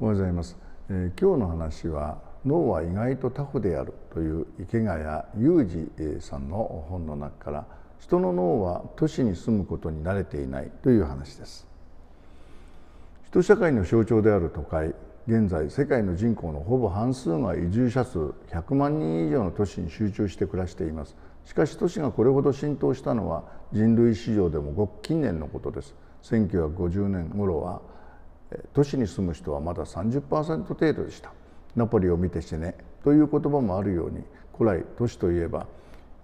おはようございます、えー、今日の話は脳は意外とタフであるという池谷裕二さんの本の中から人の脳は都市に住むことに慣れていないという話です人社会の象徴である都会現在世界の人口のほぼ半数が移住者数100万人以上の都市に集中して暮らしていますしかし都市がこれほど浸透したのは人類史上でもごく近年のことです1950年頃は都市に住む人はまだ30%程度でしたナポリを見て死ねという言葉もあるように古来都市といえば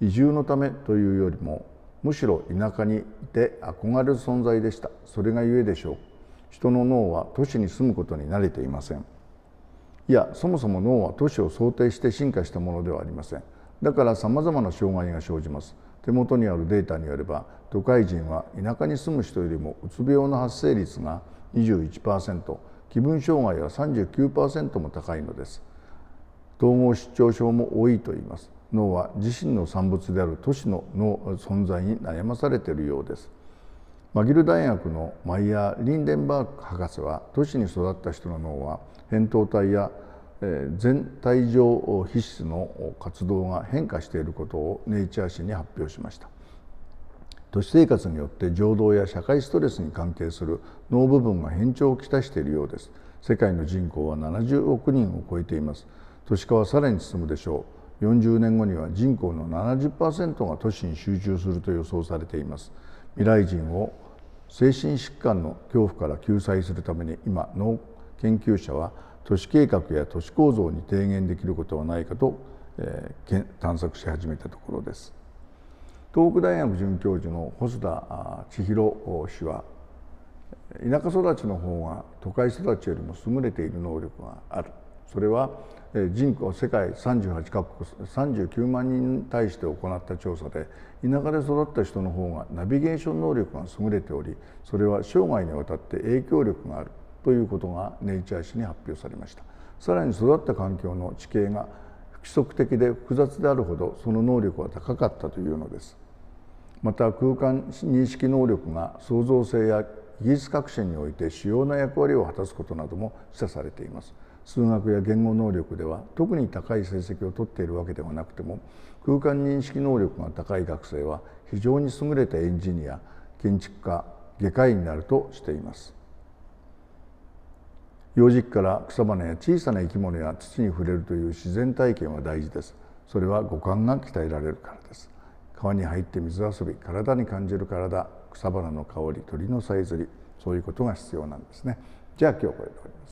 移住のためというよりもむしろ田舎にいて憧れる存在でしたそれがゆえでしょう人の脳は都市に住むことに慣れていませんいやそもそも脳は都市を想定して進化したものではありませんだからさまざまな障害が生じます手元にあるデータによれば都会人は田舎に住む人よりもうつ病の発生率が21%気分障害は39%も高いのです統合失調症も多いと言います脳は自身の産物である都市の脳存在に悩まされているようですマギル大学のマイヤー・リンデンバーク博士は都市に育った人の脳は扁桃体や全体上皮質の活動が変化していることをネイチャー誌に発表しました都市生活によって情動や社会ストレスに関係する脳部分が変調をきたしているようです世界の人口は70億人を超えています都市化はさらに進むでしょう40年後には人口の70%が都市に集中すると予想されています未来人を精神疾患の恐怖から救済するために今脳研究者は都市計画や都市構造に提言できることはないかと、えー、探索し始めたところです東北大学准教授の細田千尋氏は田舎育ちの方が都会育ちよりも優れている能力があるそれは人口世界38カ国39万人に対して行った調査で田舎で育った人の方がナビゲーション能力が優れておりそれは生涯にわたって影響力があるということがネイチャー誌に発表されましたさらに育った環境の地形が不規則的で複雑であるほどその能力は高かったというのですまた空間認識能力が創造性や技術革新において主要な役割を果たすことなども示唆されています数学や言語能力では特に高い成績を取っているわけではなくても空間認識能力が高い学生は非常に優れたエンジニア建築家外科医になるとしています幼児期から草花や小さな生き物や土に触れるという自然体験は大事ですそれは五感が鍛えられるからです川に入って水遊び体に感じる体草花の香り鳥のさえずりそういうことが必要なんですねじゃあ今日これで終わります